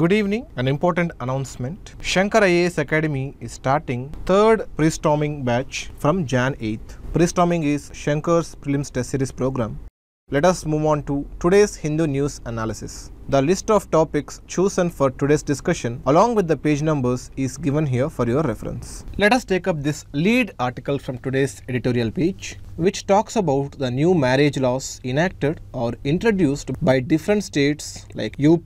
Good evening. An important announcement. Shankar IAS Academy is starting third pre-storming batch from Jan 8th. Pre-storming is Shankar's prelims test series program. Let us move on to today's Hindu news analysis. The list of topics chosen for today's discussion along with the page numbers is given here for your reference. Let us take up this lead article from today's editorial page which talks about the new marriage laws enacted or introduced by different states like UP,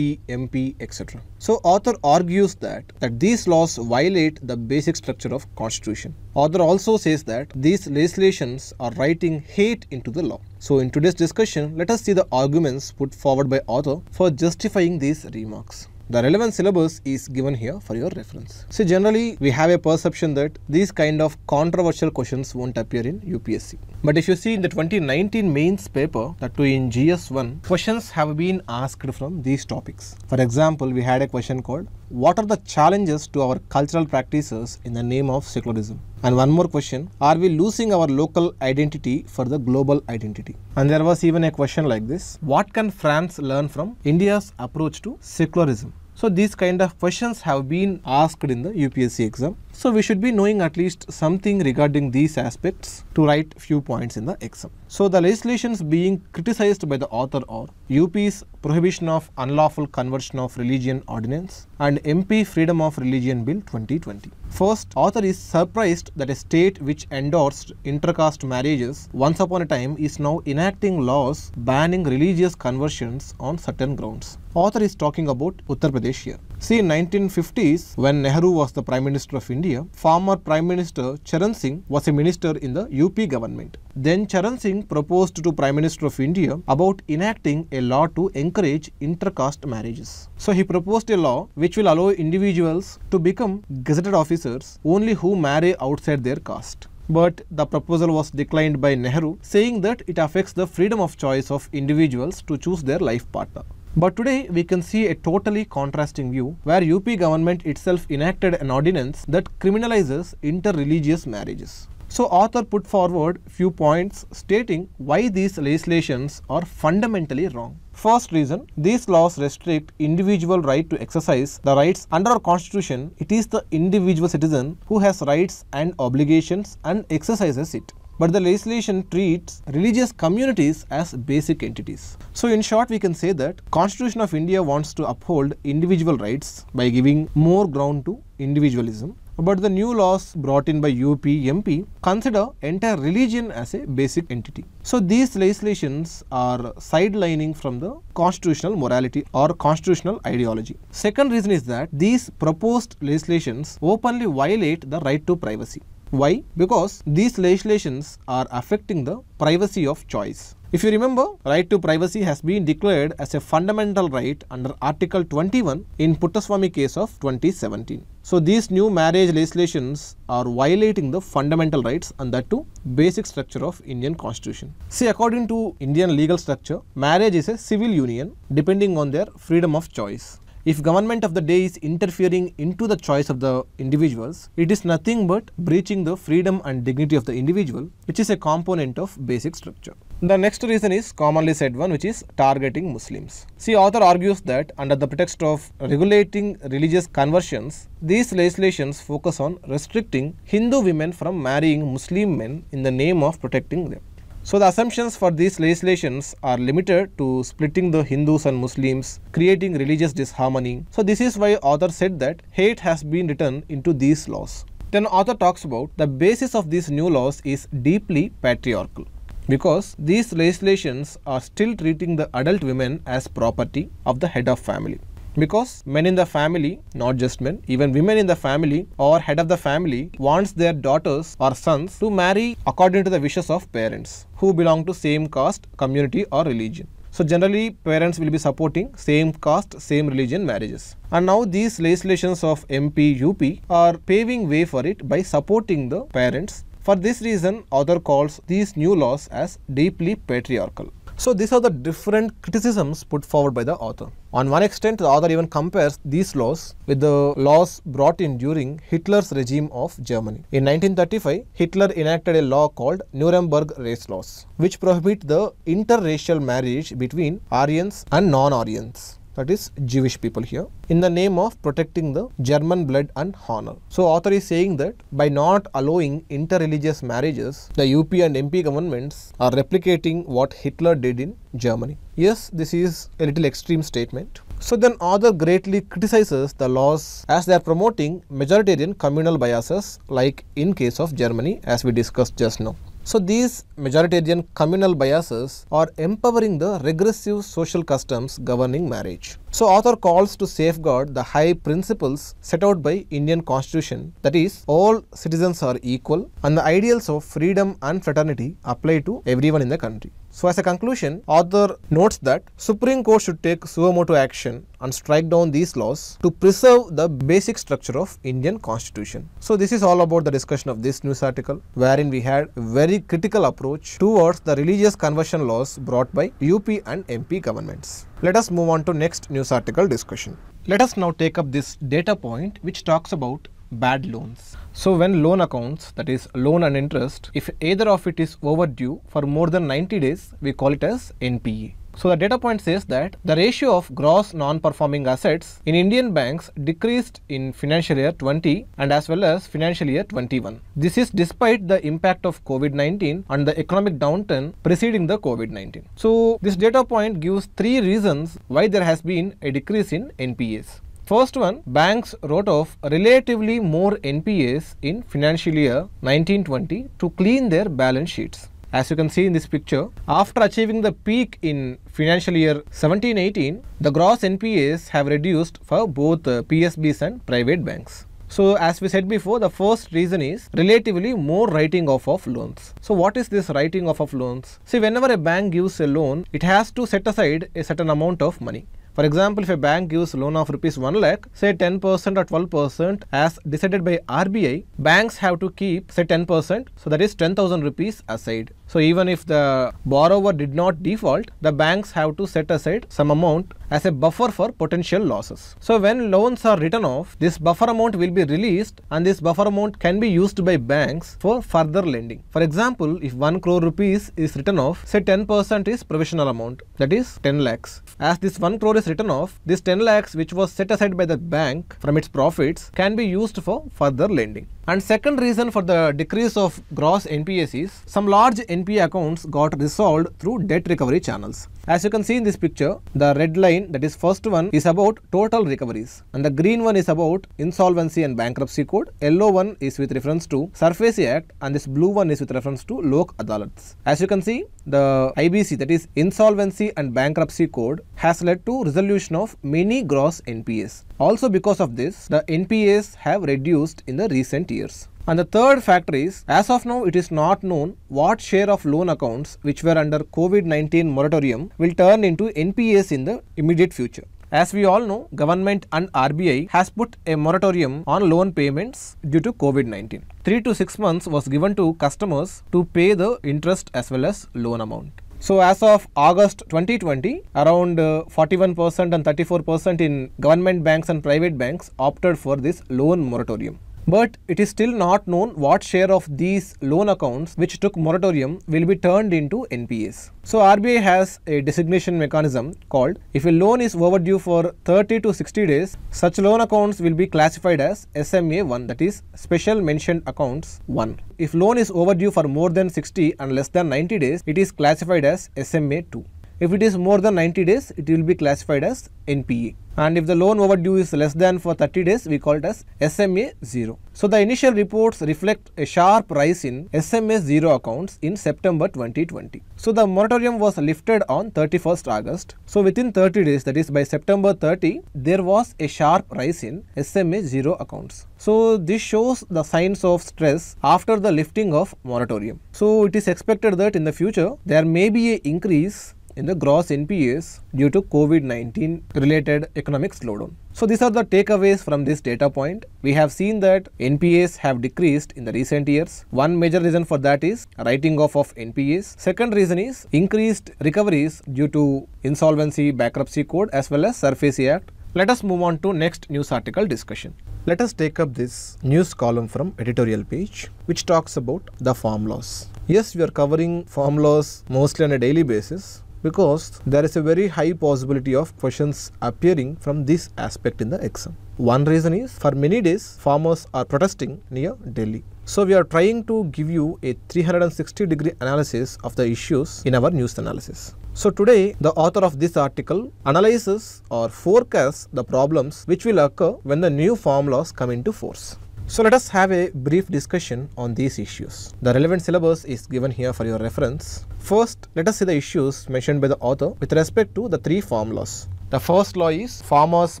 MP, etc. So author argues that that these laws violate the basic structure of constitution. Author also says that these legislations are writing hate into the law. So in today's discussion, let us see the arguments put forward by author for justifying these remarks. The relevant syllabus is given here for your reference. So generally we have a perception that these kind of controversial questions won't appear in UPSC. But if you see in the 2019 mains paper that too in GS1, questions have been asked from these topics. For example, we had a question called what are the challenges to our cultural practices in the name of secularism? And one more question, are we losing our local identity for the global identity? And there was even a question like this, what can France learn from India's approach to secularism? So these kind of questions have been asked in the UPSC exam. So we should be knowing at least something regarding these aspects to write few points in the exam. So the legislations being criticized by the author are UP's Prohibition of Unlawful Conversion of Religion Ordinance and MP Freedom of Religion Bill 2020. First, author is surprised that a state which endorsed intercaste marriages once upon a time is now enacting laws banning religious conversions on certain grounds. Author is talking about Uttar Pradesh here. See, in 1950s, when Nehru was the Prime Minister of India, former Prime Minister Charan Singh was a minister in the UP government. Then Charan Singh proposed to Prime Minister of India about enacting a law to encourage intercaste marriages. So he proposed a law which will allow individuals to become gazetted officers officers only who marry outside their caste. But the proposal was declined by Nehru, saying that it affects the freedom of choice of individuals to choose their life partner. But today we can see a totally contrasting view where UP government itself enacted an ordinance that criminalizes inter-religious marriages. So author put forward few points stating why these legislations are fundamentally wrong. First reason, these laws restrict individual right to exercise the rights under our constitution. It is the individual citizen who has rights and obligations and exercises it but the legislation treats religious communities as basic entities. So in short, we can say that Constitution of India wants to uphold individual rights by giving more ground to individualism. But the new laws brought in by UP, MP consider entire religion as a basic entity. So these legislations are sidelining from the constitutional morality or constitutional ideology. Second reason is that these proposed legislations openly violate the right to privacy. Why? Because these legislations are affecting the privacy of choice. If you remember, right to privacy has been declared as a fundamental right under Article 21 in Puttaswamy case of 2017. So these new marriage legislations are violating the fundamental rights and that too basic structure of Indian constitution. See according to Indian legal structure, marriage is a civil union depending on their freedom of choice. If government of the day is interfering into the choice of the individuals, it is nothing but breaching the freedom and dignity of the individual, which is a component of basic structure. The next reason is commonly said one which is targeting Muslims. See author argues that under the pretext of regulating religious conversions, these legislations focus on restricting Hindu women from marrying Muslim men in the name of protecting them. So the assumptions for these legislations are limited to splitting the Hindus and Muslims, creating religious disharmony. So this is why author said that hate has been written into these laws. Then author talks about the basis of these new laws is deeply patriarchal because these legislations are still treating the adult women as property of the head of family because men in the family, not just men, even women in the family or head of the family wants their daughters or sons to marry according to the wishes of parents who belong to same caste, community or religion. So generally parents will be supporting same caste, same religion marriages. And now these legislations of MP, UP are paving way for it by supporting the parents. For this reason, author calls these new laws as deeply patriarchal. So these are the different criticisms put forward by the author. On one extent, the author even compares these laws with the laws brought in during Hitler's regime of Germany. In 1935, Hitler enacted a law called Nuremberg Race Laws, which prohibit the interracial marriage between Aryans and non-Aryans that is Jewish people here, in the name of protecting the German blood and honor. So author is saying that by not allowing interreligious marriages, the UP and MP governments are replicating what Hitler did in Germany. Yes, this is a little extreme statement. So then author greatly criticizes the laws as they are promoting majoritarian communal biases like in case of Germany as we discussed just now. So these majoritarian communal biases are empowering the regressive social customs governing marriage. So author calls to safeguard the high principles set out by Indian constitution that is all citizens are equal and the ideals of freedom and fraternity apply to everyone in the country. So as a conclusion, author notes that Supreme Court should take Suomoto action and strike down these laws to preserve the basic structure of Indian constitution. So this is all about the discussion of this news article wherein we had a very critical approach towards the religious conversion laws brought by UP and MP governments. Let us move on to next news article discussion. Let us now take up this data point which talks about bad loans. So when loan accounts, that is loan and interest, if either of it is overdue for more than 90 days, we call it as NPE. So the data point says that the ratio of gross non-performing assets in Indian banks decreased in financial year 20 and as well as financial year 21. This is despite the impact of COVID-19 and the economic downturn preceding the COVID-19. So this data point gives three reasons why there has been a decrease in NPAs. First one, banks wrote off relatively more NPAs in financial year 1920 to clean their balance sheets. As you can see in this picture, after achieving the peak in financial year 1718, the gross NPAs have reduced for both uh, PSBs and private banks. So as we said before, the first reason is relatively more writing off of loans. So what is this writing off of loans? See, whenever a bank gives a loan, it has to set aside a certain amount of money. For example, if a bank gives loan of rupees 1 lakh, say 10% or 12% as decided by RBI, banks have to keep say 10%, so that is 10,000 rupees aside. So, even if the borrower did not default, the banks have to set aside some amount as a buffer for potential losses. So, when loans are written off, this buffer amount will be released and this buffer amount can be used by banks for further lending. For example, if 1 crore rupees is written off, say 10% is provisional amount that is 10 lakhs. As this 1 crore is written off, this 10 lakhs which was set aside by the bank from its profits can be used for further lending. And second reason for the decrease of gross NPAs is some large NPA accounts got resolved through debt recovery channels. As you can see in this picture, the red line that is first one is about total recoveries and the green one is about insolvency and bankruptcy code, yellow one is with reference to Surface Act and this blue one is with reference to Lok Adalats. As you can see, the IBC that is insolvency and bankruptcy code has led to resolution of many gross NPAs. Also because of this, the NPAs have reduced in the recent years years. And the third factor is, as of now, it is not known what share of loan accounts which were under COVID-19 moratorium will turn into NPAs in the immediate future. As we all know, government and RBI has put a moratorium on loan payments due to COVID-19. 3 to 6 months was given to customers to pay the interest as well as loan amount. So as of August 2020, around 41% uh, and 34% in government banks and private banks opted for this loan moratorium. But it is still not known what share of these loan accounts which took moratorium will be turned into NPAs. So RBI has a designation mechanism called if a loan is overdue for 30 to 60 days, such loan accounts will be classified as SMA 1 that is special mentioned accounts 1. If loan is overdue for more than 60 and less than 90 days, it is classified as SMA 2. If it is more than 90 days, it will be classified as NPA. And if the loan overdue is less than for 30 days, we call it as SMA 0. So the initial reports reflect a sharp rise in SMA 0 accounts in September 2020. So the moratorium was lifted on 31st August. So within 30 days, that is by September 30, there was a sharp rise in SMA 0 accounts. So this shows the signs of stress after the lifting of moratorium. So it is expected that in the future, there may be an increase in the gross NPAs due to COVID-19 related economic slowdown. So these are the takeaways from this data point. We have seen that NPAs have decreased in the recent years. One major reason for that is writing off of NPAs. Second reason is increased recoveries due to insolvency bankruptcy code as well as surface act. Let us move on to next news article discussion. Let us take up this news column from editorial page which talks about the farm loss. Yes, we are covering farm loss mostly on a daily basis because there is a very high possibility of questions appearing from this aspect in the exam. One reason is for many days farmers are protesting near Delhi. So we are trying to give you a 360 degree analysis of the issues in our news analysis. So today the author of this article analyzes or forecasts the problems which will occur when the new farm laws come into force. So let us have a brief discussion on these issues. The relevant syllabus is given here for your reference. First, let us see the issues mentioned by the author with respect to the three farm laws. The first law is Farmers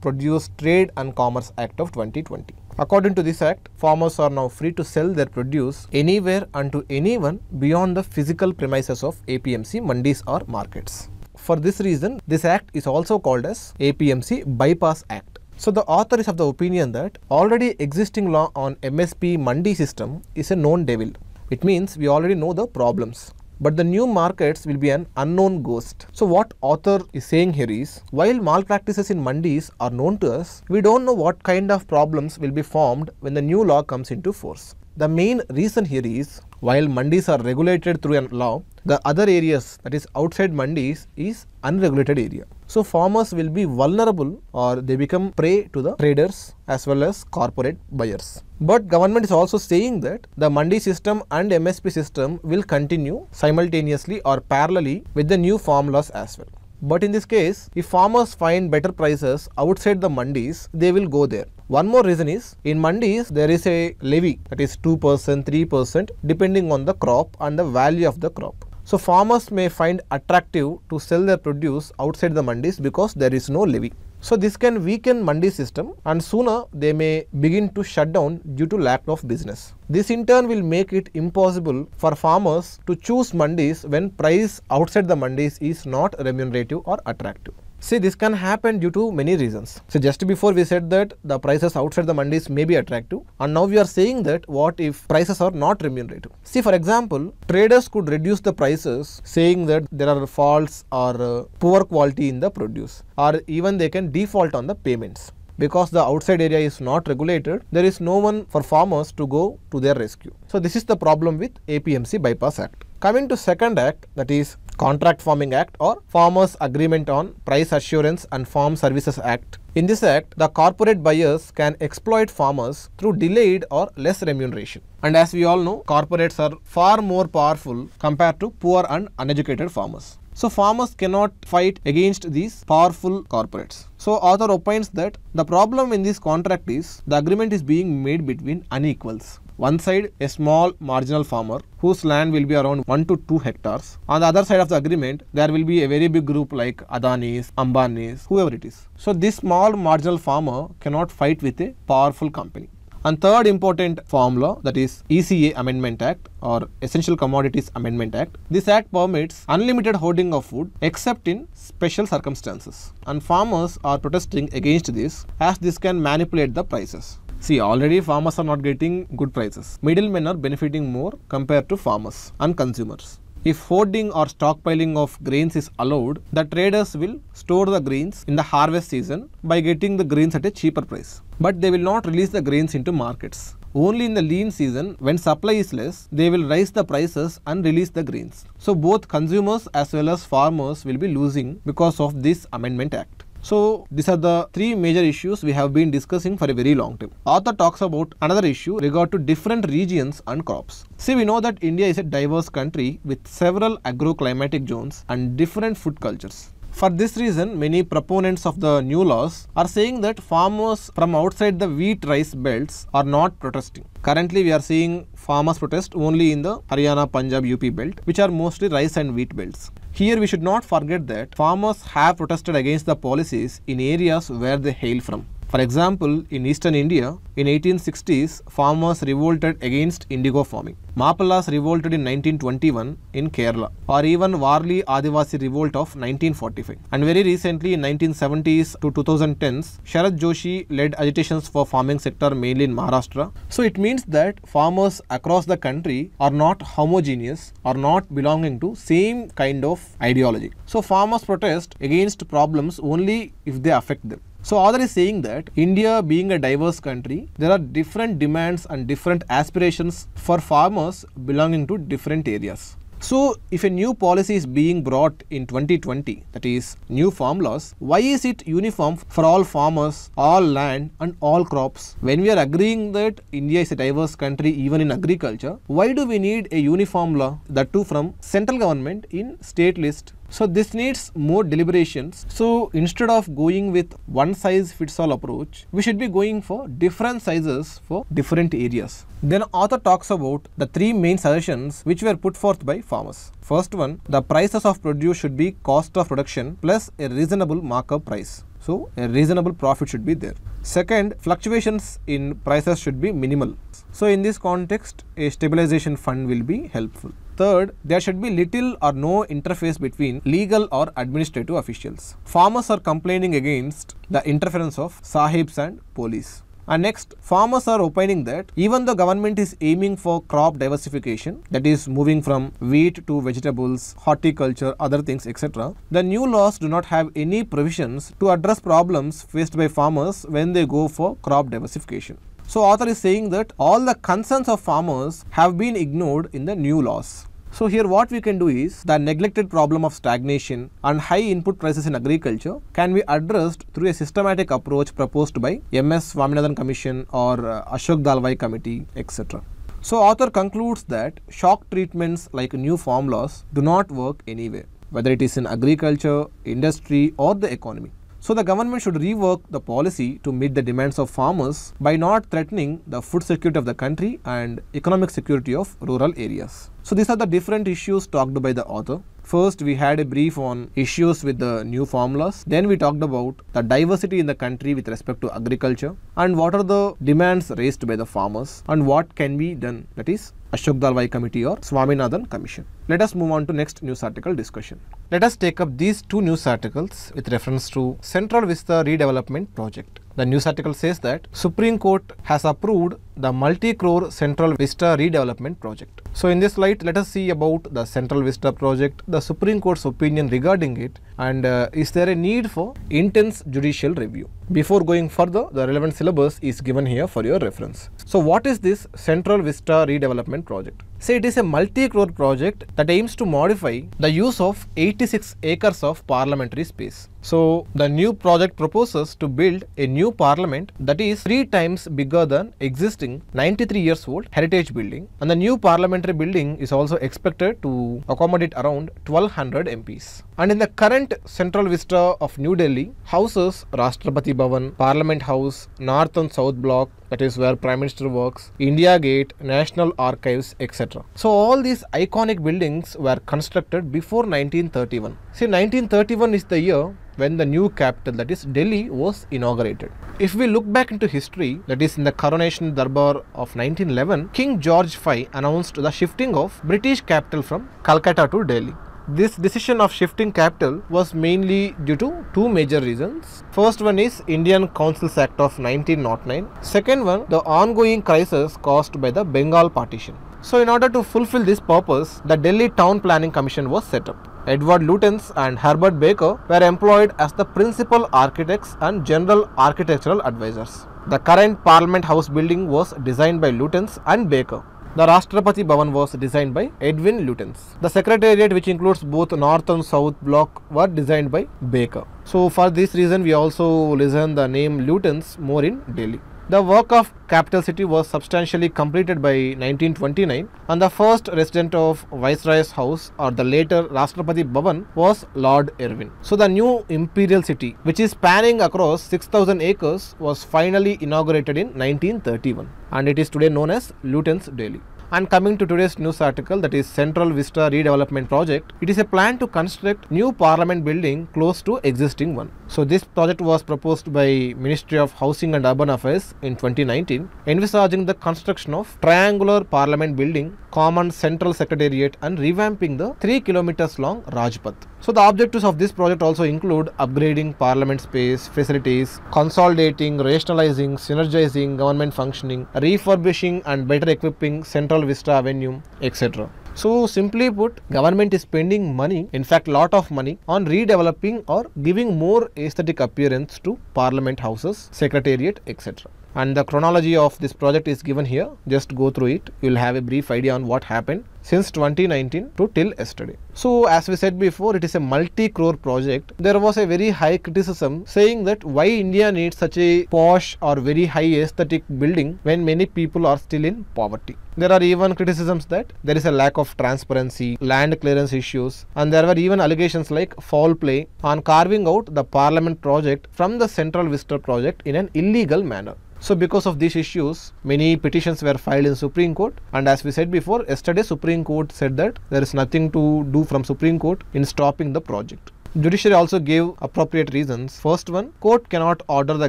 Produce Trade and Commerce Act of 2020. According to this act, farmers are now free to sell their produce anywhere and to anyone beyond the physical premises of APMC mandis or markets. For this reason, this act is also called as APMC Bypass Act. So the author is of the opinion that already existing law on MSP Mandi system is a known devil. It means we already know the problems but the new markets will be an unknown ghost. So what author is saying here is, while malpractices in mandis are known to us, we don't know what kind of problems will be formed when the new law comes into force. The main reason here is while mandis are regulated through a law, the other areas that is outside mandis is unregulated area. So farmers will be vulnerable or they become prey to the traders as well as corporate buyers. But government is also saying that the mandi system and MSP system will continue simultaneously or parallelly with the new farm laws as well. But in this case, if farmers find better prices outside the mandis, they will go there. One more reason is in mandis there is a levy that is 2%, 3% depending on the crop and the value of the crop. So farmers may find attractive to sell their produce outside the mandis because there is no levy. So, this can weaken Mandi system and sooner they may begin to shut down due to lack of business. This in turn will make it impossible for farmers to choose Mandis when price outside the Mandis is not remunerative or attractive. See, this can happen due to many reasons. So, just before we said that the prices outside the mandis may be attractive and now we are saying that what if prices are not remunerative. See, for example, traders could reduce the prices saying that there are faults or uh, poor quality in the produce or even they can default on the payments. Because the outside area is not regulated, there is no one for farmers to go to their rescue. So, this is the problem with APMC Bypass Act. Coming to second act that is Contract Farming Act or Farmers Agreement on Price Assurance and Farm Services Act. In this act, the corporate buyers can exploit farmers through delayed or less remuneration. And as we all know, corporates are far more powerful compared to poor and uneducated farmers. So farmers cannot fight against these powerful corporates. So author opines that the problem in this contract is the agreement is being made between unequals one side a small marginal farmer whose land will be around 1 to 2 hectares. On the other side of the agreement, there will be a very big group like Adanis, Ambanis, whoever it is. So this small marginal farmer cannot fight with a powerful company. And third important farm law that is ECA Amendment Act or Essential Commodities Amendment Act. This act permits unlimited hoarding of food except in special circumstances. And farmers are protesting against this as this can manipulate the prices. See, already farmers are not getting good prices. Middlemen are benefiting more compared to farmers and consumers. If hoarding or stockpiling of grains is allowed, the traders will store the grains in the harvest season by getting the grains at a cheaper price. But they will not release the grains into markets. Only in the lean season, when supply is less, they will raise the prices and release the grains. So both consumers as well as farmers will be losing because of this Amendment Act. So these are the three major issues we have been discussing for a very long time. Author talks about another issue regard to different regions and crops. See we know that India is a diverse country with several agroclimatic zones and different food cultures. For this reason, many proponents of the new laws are saying that farmers from outside the wheat rice belts are not protesting. Currently, we are seeing farmers protest only in the Haryana, Punjab, UP belt, which are mostly rice and wheat belts. Here, we should not forget that farmers have protested against the policies in areas where they hail from. For example, in eastern India, in 1860s, farmers revolted against indigo farming. Mapallas revolted in 1921 in Kerala, or even Warli Adivasi revolt of 1945. And very recently, in 1970s to 2010s, Sharad Joshi led agitations for farming sector mainly in Maharashtra. So it means that farmers across the country are not homogeneous, are not belonging to same kind of ideology. So farmers protest against problems only if they affect them. So author is saying that India being a diverse country, there are different demands and different aspirations for farmers belonging to different areas. So if a new policy is being brought in 2020, that is new farm laws, why is it uniform for all farmers, all land and all crops? When we are agreeing that India is a diverse country even in agriculture, why do we need a uniform law, that too from central government in state list? So this needs more deliberations. So instead of going with one size fits all approach, we should be going for different sizes for different areas. Then author talks about the three main suggestions which were put forth by farmers. First one, the prices of produce should be cost of production plus a reasonable markup price. So a reasonable profit should be there. Second, fluctuations in prices should be minimal. So in this context, a stabilization fund will be helpful. Third, there should be little or no interface between legal or administrative officials. Farmers are complaining against the interference of sahibs and police. And next, farmers are opining that even though government is aiming for crop diversification, that is moving from wheat to vegetables, horticulture, other things, etc., the new laws do not have any provisions to address problems faced by farmers when they go for crop diversification. So author is saying that all the concerns of farmers have been ignored in the new laws. So here what we can do is the neglected problem of stagnation and high input prices in agriculture can be addressed through a systematic approach proposed by MS Swaminathan Commission or uh, Ashok Dalvi Committee etc. So author concludes that shock treatments like new farm laws do not work anyway whether it is in agriculture, industry or the economy. So the government should rework the policy to meet the demands of farmers by not threatening the food security of the country and economic security of rural areas. So these are the different issues talked by the author. First, we had a brief on issues with the new formulas. Then we talked about the diversity in the country with respect to agriculture and what are the demands raised by the farmers and what can be done. That is, Ashok Dalwai Committee or Swaminathan Commission. Let us move on to next news article discussion. Let us take up these two news articles with reference to Central Vista Redevelopment Project. The news article says that Supreme Court has approved the multi-crore Central Vista redevelopment project. So in this light, let us see about the Central Vista project, the Supreme Court's opinion regarding it and uh, is there a need for intense judicial review. Before going further, the relevant syllabus is given here for your reference. So what is this Central Vista redevelopment project? So it is a multi-crore project that aims to modify the use of 86 acres of parliamentary space. So the new project proposes to build a new parliament that is three times bigger than existing 93 years old heritage building and the new parliamentary building is also expected to accommodate around 1200 MPs. And in the current central vista of New Delhi, houses Rashtrapati Bhavan, Parliament House, North and South Block, that is where Prime Minister works, India Gate, National Archives, etc. So all these iconic buildings were constructed before 1931. See, 1931 is the year when the new capital, that is Delhi, was inaugurated. If we look back into history, that is in the coronation darbar of 1911, King George V announced the shifting of British capital from Calcutta to Delhi. This decision of shifting capital was mainly due to two major reasons. First one is Indian Councils Act of 1909. Second one, the ongoing crisis caused by the Bengal partition. So in order to fulfill this purpose, the Delhi Town Planning Commission was set up. Edward Lutyens and Herbert Baker were employed as the principal architects and general architectural advisors. The current Parliament House building was designed by Lutyens and Baker. The Rashtrapati Bhavan was designed by Edwin Lutyens. The secretariat which includes both north and south block were designed by Baker. So for this reason we also listen the name Lutyens more in Delhi. The work of capital city was substantially completed by 1929 and the first resident of Viceroy's house or the later Rashtrapati Bhavan was Lord Irwin. So the new imperial city which is spanning across 6000 acres was finally inaugurated in 1931 and it is today known as Luton's Delhi. And coming to today's news article that is Central Vista Redevelopment Project, it is a plan to construct new parliament building close to existing one. So this project was proposed by Ministry of Housing and Urban Affairs in 2019, envisaging the construction of triangular parliament building common central secretariat and revamping the 3 kilometers long Rajpath. So the objectives of this project also include upgrading parliament space, facilities, consolidating, rationalizing, synergizing government functioning, refurbishing and better equipping Central Vista Avenue, etc. So simply put, government is spending money, in fact lot of money on redeveloping or giving more aesthetic appearance to parliament houses, secretariat, etc and the chronology of this project is given here just go through it you will have a brief idea on what happened since 2019 to till yesterday so as we said before it is a multi crore project there was a very high criticism saying that why india needs such a posh or very high aesthetic building when many people are still in poverty there are even criticisms that there is a lack of transparency land clearance issues and there were even allegations like foul play on carving out the parliament project from the central Vista project in an illegal manner so because of these issues, many petitions were filed in Supreme Court and as we said before, yesterday Supreme Court said that there is nothing to do from Supreme Court in stopping the project. Judiciary also gave appropriate reasons. First one, court cannot order the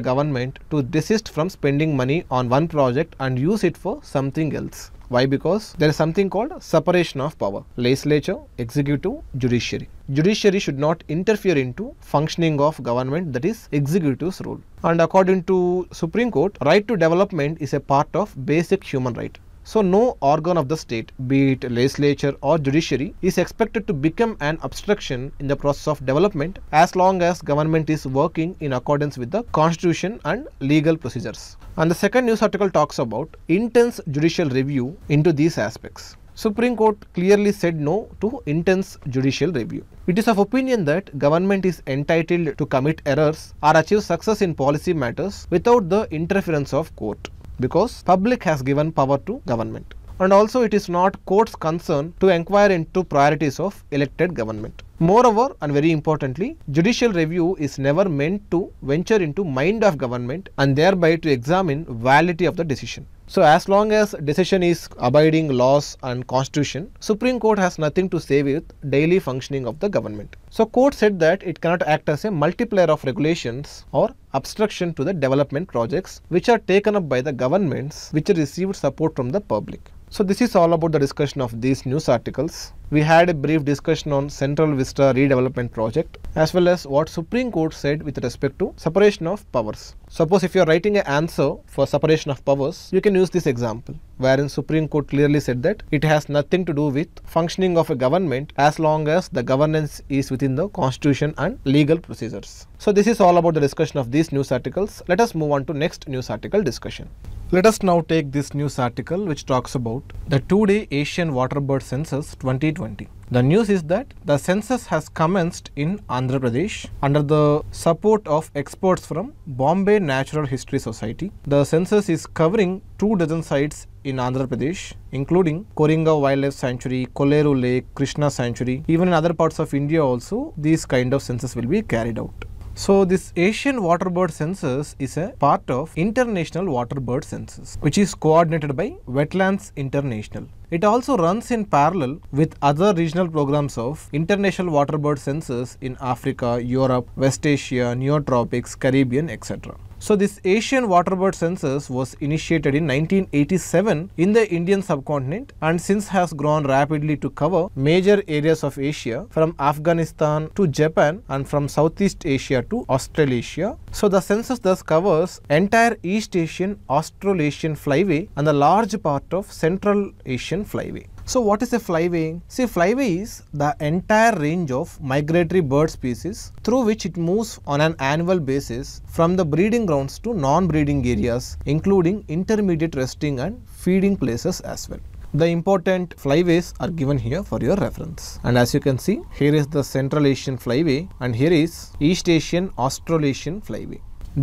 government to desist from spending money on one project and use it for something else. Why? Because there is something called separation of power. Legislature, executive, judiciary. Judiciary should not interfere into functioning of government that is executive's role. And according to Supreme Court, right to development is a part of basic human right. So no organ of the state, be it legislature or judiciary, is expected to become an obstruction in the process of development as long as government is working in accordance with the constitution and legal procedures. And the second news article talks about intense judicial review into these aspects. Supreme Court clearly said no to intense judicial review. It is of opinion that government is entitled to commit errors or achieve success in policy matters without the interference of court because public has given power to government. And also it is not court's concern to inquire into priorities of elected government. Moreover and very importantly, judicial review is never meant to venture into mind of government and thereby to examine validity of the decision. So as long as decision is abiding laws and constitution, Supreme Court has nothing to say with daily functioning of the government. So court said that it cannot act as a multiplier of regulations or obstruction to the development projects which are taken up by the governments which received support from the public. So this is all about the discussion of these news articles. We had a brief discussion on Central Vista redevelopment project as well as what Supreme Court said with respect to separation of powers. Suppose if you are writing an answer for separation of powers, you can use this example, wherein Supreme Court clearly said that it has nothing to do with functioning of a government as long as the governance is within the constitution and legal procedures. So this is all about the discussion of these news articles. Let us move on to next news article discussion. Let us now take this news article which talks about the two-day Asian waterbird census 2020. The news is that the census has commenced in Andhra Pradesh under the support of experts from Bombay Natural History Society. The census is covering two dozen sites in Andhra Pradesh, including Koringa Wildlife Sanctuary, Koleru Lake, Krishna Sanctuary, even in other parts of India also, these kind of census will be carried out. So this Asian water bird census is a part of International Water Bird Census, which is coordinated by Wetlands International. It also runs in parallel with other regional programs of international waterbird census in Africa, Europe, West Asia, Neotropics, Caribbean, etc. So this Asian waterbird census was initiated in 1987 in the Indian subcontinent and since has grown rapidly to cover major areas of Asia from Afghanistan to Japan and from Southeast Asia to Australasia. So the census thus covers entire East Asian Australasian flyway and the large part of Central Asia. Asian flyway. So what is a flyway? See flyway is the entire range of migratory bird species through which it moves on an annual basis from the breeding grounds to non-breeding areas including intermediate resting and feeding places as well. The important flyways are given here for your reference. And as you can see, here is the Central Asian flyway and here is East Asian Australasian flyway.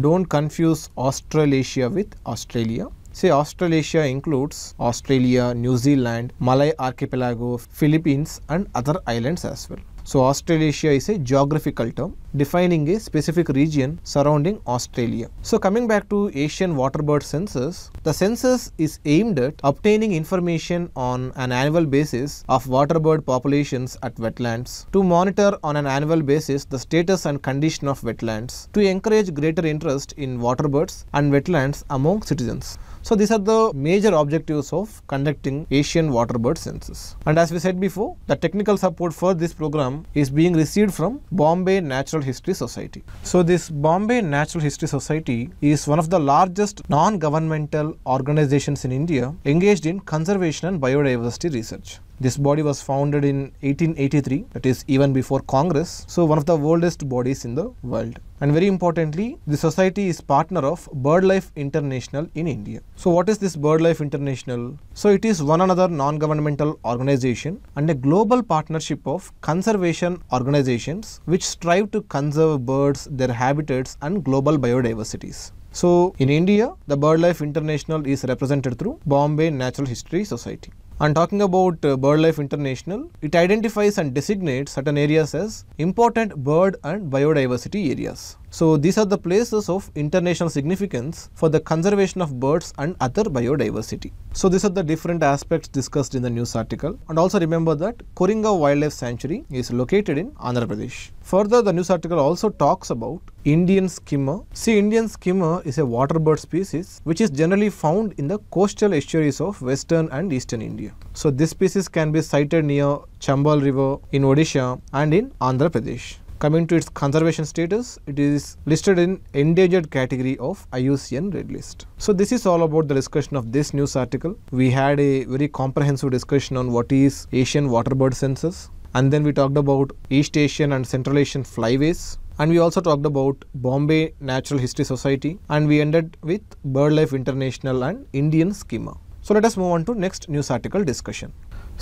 Don't confuse Australasia with Australia. So Australasia includes Australia, New Zealand, Malay Archipelago, Philippines and other islands as well. So, Australasia is a geographical term defining a specific region surrounding Australia. So, coming back to Asian waterbird census, the census is aimed at obtaining information on an annual basis of waterbird populations at wetlands, to monitor on an annual basis the status and condition of wetlands, to encourage greater interest in waterbirds and wetlands among citizens. So these are the major objectives of conducting Asian waterbird census. And as we said before, the technical support for this program is being received from Bombay Natural History Society. So this Bombay Natural History Society is one of the largest non-governmental organizations in India engaged in conservation and biodiversity research. This body was founded in 1883, that is even before Congress. So one of the oldest bodies in the world. And very importantly, the society is partner of BirdLife International in India. So what is this BirdLife International? So it is one another non-governmental organization and a global partnership of conservation organizations which strive to conserve birds, their habitats and global biodiversities. So in India, the BirdLife International is represented through Bombay Natural History Society. And talking about uh, BirdLife International, it identifies and designates certain areas as important bird and biodiversity areas. So, these are the places of international significance for the conservation of birds and other biodiversity. So, these are the different aspects discussed in the news article and also remember that Koringa Wildlife Sanctuary is located in Andhra Pradesh. Further, the news article also talks about Indian skimmer. See, Indian skimmer is a water bird species which is generally found in the coastal estuaries of western and eastern India. So, this species can be sighted near Chambal River in Odisha and in Andhra Pradesh. Coming to its conservation status, it is listed in endangered category of IUCN Red List. So this is all about the discussion of this news article. We had a very comprehensive discussion on what is Asian water bird census and then we talked about East Asian and Central Asian flyways and we also talked about Bombay Natural History Society and we ended with BirdLife International and Indian Schema. So let us move on to next news article discussion.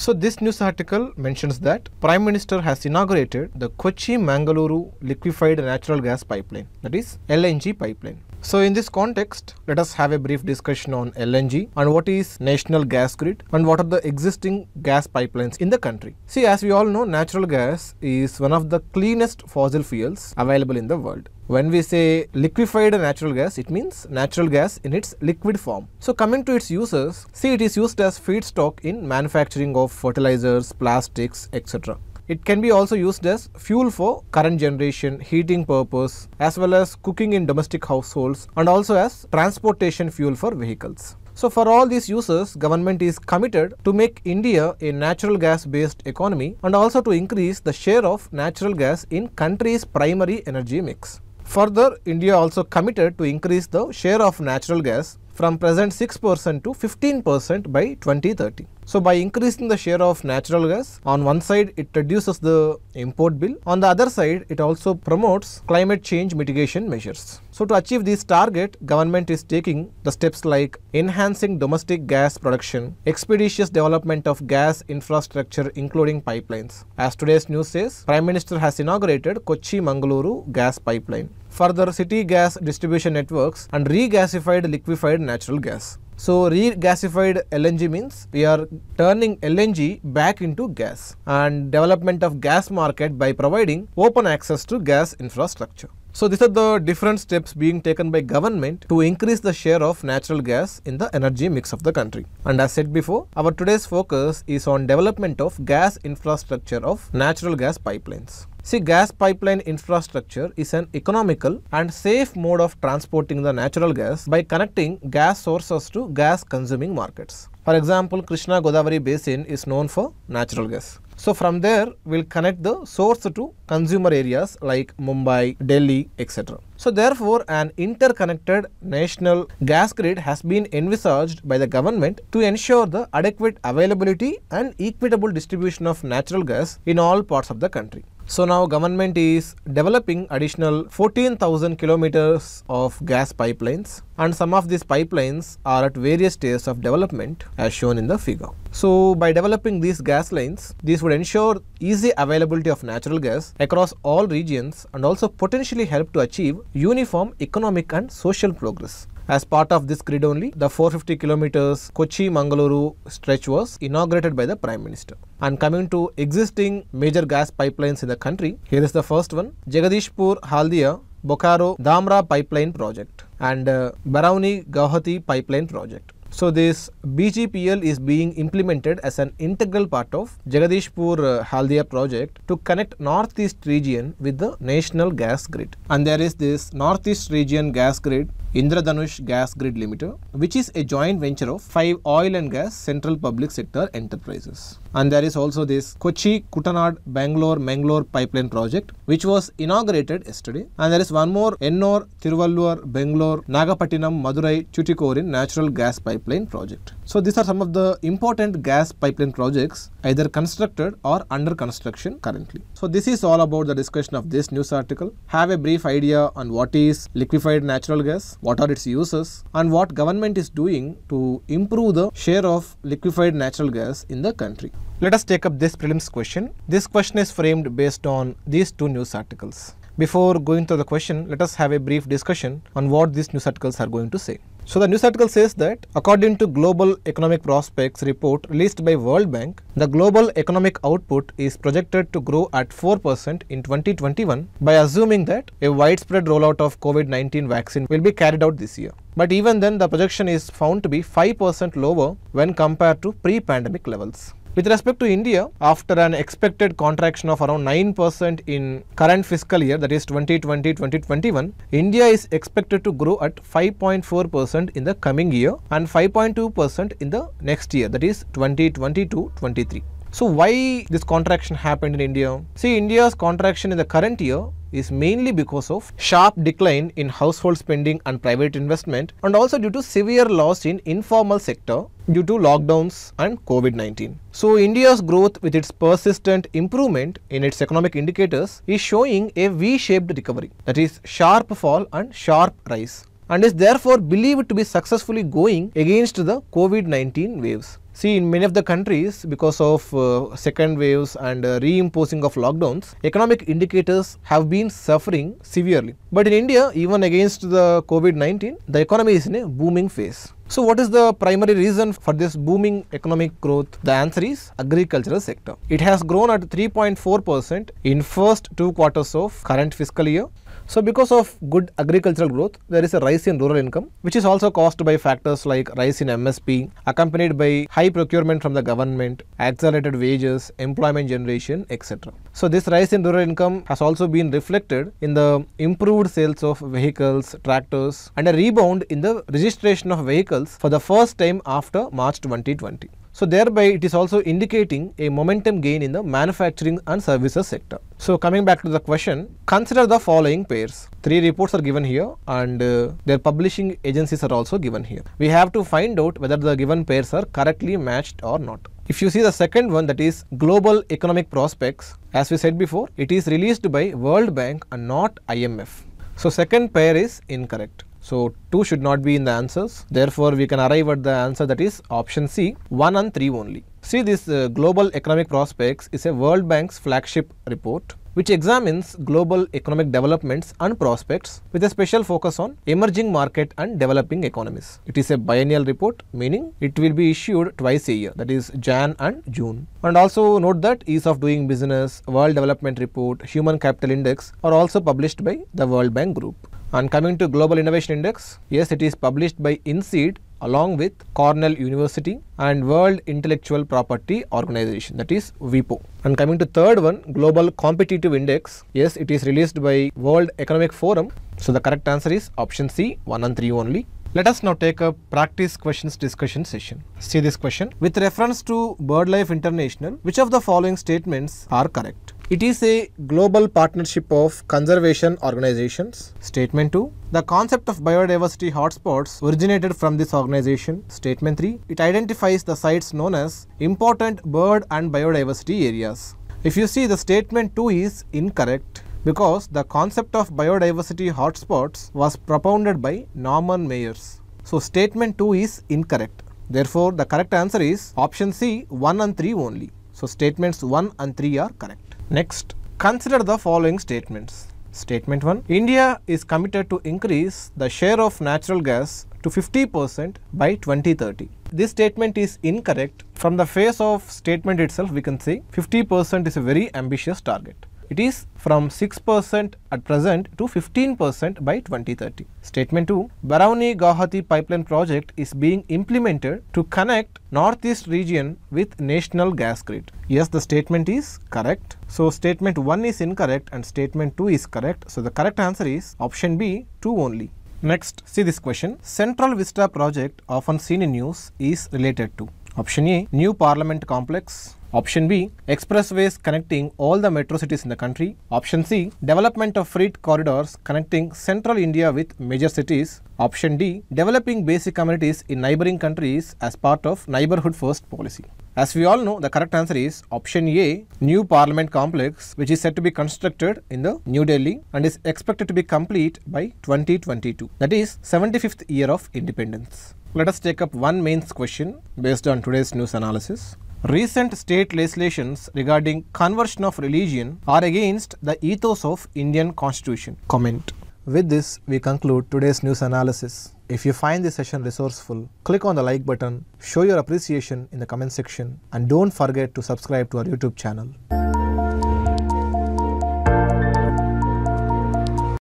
So this news article mentions that Prime Minister has inaugurated the Kochi Mangaluru liquefied natural gas pipeline that is LNG pipeline. So in this context, let us have a brief discussion on LNG and what is national gas grid and what are the existing gas pipelines in the country. See, as we all know, natural gas is one of the cleanest fossil fuels available in the world. When we say liquefied natural gas, it means natural gas in its liquid form. So coming to its uses, see it is used as feedstock in manufacturing of fertilizers, plastics, etc. It can be also used as fuel for current generation, heating purpose, as well as cooking in domestic households and also as transportation fuel for vehicles. So for all these uses, government is committed to make India a natural gas based economy and also to increase the share of natural gas in country's primary energy mix. Further, India also committed to increase the share of natural gas from present 6% to 15% by 2030. So by increasing the share of natural gas, on one side it reduces the import bill, on the other side it also promotes climate change mitigation measures. So to achieve this target, government is taking the steps like enhancing domestic gas production, expeditious development of gas infrastructure including pipelines. As today's news says, Prime Minister has inaugurated Kochi-Mangaluru gas pipeline further city gas distribution networks and regasified liquefied natural gas. So regasified LNG means we are turning LNG back into gas and development of gas market by providing open access to gas infrastructure. So these are the different steps being taken by government to increase the share of natural gas in the energy mix of the country. And as said before, our today's focus is on development of gas infrastructure of natural gas pipelines. See, gas pipeline infrastructure is an economical and safe mode of transporting the natural gas by connecting gas sources to gas consuming markets. For example, Krishna Godavari Basin is known for natural gas. So from there, we'll connect the source to consumer areas like Mumbai, Delhi, etc. So therefore, an interconnected national gas grid has been envisaged by the government to ensure the adequate availability and equitable distribution of natural gas in all parts of the country. So now government is developing additional 14,000 kilometers of gas pipelines and some of these pipelines are at various stages of development as shown in the figure. So by developing these gas lines, this would ensure easy availability of natural gas across all regions and also potentially help to achieve uniform economic and social progress. As part of this grid only, the 450 kilometers Kochi-Mangaluru stretch was inaugurated by the Prime Minister. And coming to existing major gas pipelines in the country, here is the first one, Jagadishpur-Haldia Bokaro Damra pipeline project and uh, Barauni gauhati pipeline project. So this BGPL is being implemented as an integral part of Jagadishpur uh, Haldia project to connect northeast region with the national gas grid. And there is this northeast region gas grid Indradhanush Gas Grid Limited, which is a joint venture of five oil and gas central public sector enterprises. And there is also this Kochi Kutanad Bangalore Mangalore pipeline project, which was inaugurated yesterday. And there is one more Ennore thiruvallur Bangalore Nagapattinam Madurai Tuticorin natural gas pipeline project. So these are some of the important gas pipeline projects either constructed or under construction currently. So this is all about the discussion of this news article. Have a brief idea on what is liquefied natural gas what are its uses and what government is doing to improve the share of liquefied natural gas in the country. Let us take up this prelims question. This question is framed based on these two news articles. Before going to the question, let us have a brief discussion on what these news articles are going to say. So the news article says that according to Global Economic Prospects report released by World Bank, the global economic output is projected to grow at 4% in 2021 by assuming that a widespread rollout of COVID-19 vaccine will be carried out this year. But even then the projection is found to be 5% lower when compared to pre-pandemic levels. With respect to India, after an expected contraction of around 9% in current fiscal year, that is 2020-2021, India is expected to grow at 5.4% in the coming year and 5.2% in the next year, that is 2022-23. So why this contraction happened in India? See, India's contraction in the current year is mainly because of sharp decline in household spending and private investment and also due to severe loss in informal sector due to lockdowns and COVID-19. So India's growth with its persistent improvement in its economic indicators is showing a V-shaped recovery that is sharp fall and sharp rise and is therefore believed to be successfully going against the COVID-19 waves. See, in many of the countries, because of uh, second waves and uh, reimposing of lockdowns, economic indicators have been suffering severely. But in India, even against the COVID-19, the economy is in a booming phase. So what is the primary reason for this booming economic growth? The answer is agricultural sector. It has grown at 3.4% in first two quarters of current fiscal year so, because of good agricultural growth, there is a rise in rural income, which is also caused by factors like rise in MSP, accompanied by high procurement from the government, accelerated wages, employment generation, etc. So, this rise in rural income has also been reflected in the improved sales of vehicles, tractors, and a rebound in the registration of vehicles for the first time after March 2020. So, thereby it is also indicating a momentum gain in the manufacturing and services sector. So, coming back to the question, consider the following pairs. Three reports are given here and uh, their publishing agencies are also given here. We have to find out whether the given pairs are correctly matched or not. If you see the second one that is Global Economic Prospects, as we said before, it is released by World Bank and not IMF. So, second pair is incorrect. So 2 should not be in the answers. Therefore, we can arrive at the answer that is option C, 1 and 3 only. See this uh, Global Economic Prospects is a World Bank's flagship report which examines global economic developments and prospects with a special focus on emerging market and developing economies. It is a biennial report meaning it will be issued twice a year that is Jan and June. And also note that ease of doing business, world development report, human capital index are also published by the World Bank group. And coming to Global Innovation Index, yes, it is published by INSEED along with Cornell University and World Intellectual Property Organization that is WIPO. And coming to third one, Global Competitive Index. Yes, it is released by World Economic Forum. So the correct answer is option C, 1 and 3 only. Let us now take a practice questions discussion session. See this question. With reference to BirdLife International, which of the following statements are correct? It is a global partnership of conservation organizations. Statement 2. The concept of biodiversity hotspots originated from this organization. Statement 3. It identifies the sites known as important bird and biodiversity areas. If you see the statement 2 is incorrect because the concept of biodiversity hotspots was propounded by Norman Mayers. So statement 2 is incorrect. Therefore, the correct answer is option C 1 and 3 only. So statements 1 and 3 are correct. Next, consider the following statements. Statement 1. India is committed to increase the share of natural gas to 50% by 2030. This statement is incorrect. From the face of statement itself, we can say 50% is a very ambitious target. It is from 6% at present to 15% by 2030. Statement 2. barauni Barauni-Gahati pipeline project is being implemented to connect northeast region with national gas grid. Yes, the statement is correct. So, statement 1 is incorrect and statement 2 is correct. So, the correct answer is option B, 2 only. Next, see this question. Central Vista project often seen in news is related to option A, new parliament complex, Option B, expressways connecting all the metro cities in the country. Option C, development of freight corridors connecting central India with major cities. Option D, developing basic communities in neighboring countries as part of neighborhood first policy. As we all know, the correct answer is option A, new parliament complex which is said to be constructed in the New Delhi and is expected to be complete by 2022. That is 75th year of independence. Let us take up one mains question based on today's news analysis. Recent state legislations regarding conversion of religion are against the ethos of Indian constitution. Comment. With this, we conclude today's news analysis. If you find this session resourceful, click on the like button, show your appreciation in the comment section, and don't forget to subscribe to our YouTube channel.